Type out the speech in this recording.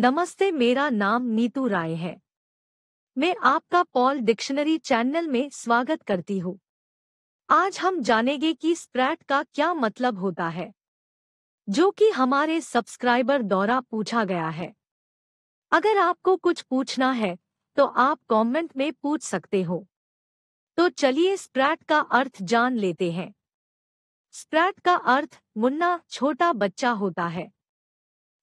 नमस्ते मेरा नाम नीतू राय है मैं आपका पॉल डिक्शनरी चैनल में स्वागत करती हूँ आज हम जानेंगे कि स्प्रैट का क्या मतलब होता है जो कि हमारे सब्सक्राइबर द्वारा पूछा गया है अगर आपको कुछ पूछना है तो आप कमेंट में पूछ सकते हो तो चलिए स्प्रैट का अर्थ जान लेते हैं स्प्रैट का अर्थ मुन्ना छोटा बच्चा होता है